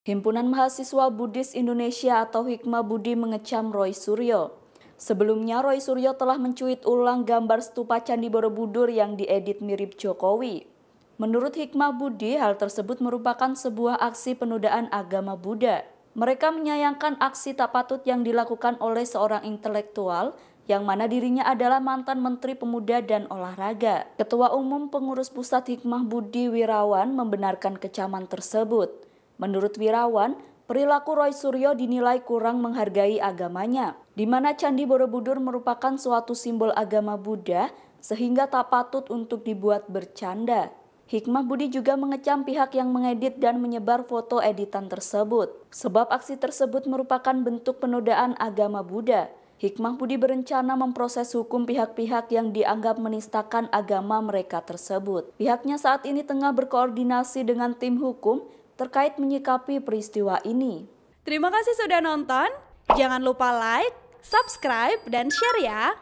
Himpunan Mahasiswa Buddhis Indonesia atau Hikmah Budi mengecam Roy Suryo. Sebelumnya Roy Suryo telah mencuit ulang gambar stupa Candi Borobudur yang diedit mirip Jokowi. Menurut Hikmah Budi, hal tersebut merupakan sebuah aksi penodaan agama Buddha. Mereka menyayangkan aksi tak patut yang dilakukan oleh seorang intelektual yang mana dirinya adalah mantan Menteri Pemuda dan Olahraga. Ketua Umum Pengurus Pusat Hikmah Budi Wirawan membenarkan kecaman tersebut. Menurut Wirawan, perilaku Roy Suryo dinilai kurang menghargai agamanya, di mana Candi Borobudur merupakan suatu simbol agama Buddha sehingga tak patut untuk dibuat bercanda. Hikmah Budi juga mengecam pihak yang mengedit dan menyebar foto editan tersebut, sebab aksi tersebut merupakan bentuk penodaan agama Buddha. Hikmah Budi berencana memproses hukum pihak-pihak yang dianggap menistakan agama mereka tersebut. Pihaknya saat ini tengah berkoordinasi dengan tim hukum terkait menyikapi peristiwa ini. Terima kasih sudah nonton. Jangan lupa like, subscribe, dan share ya.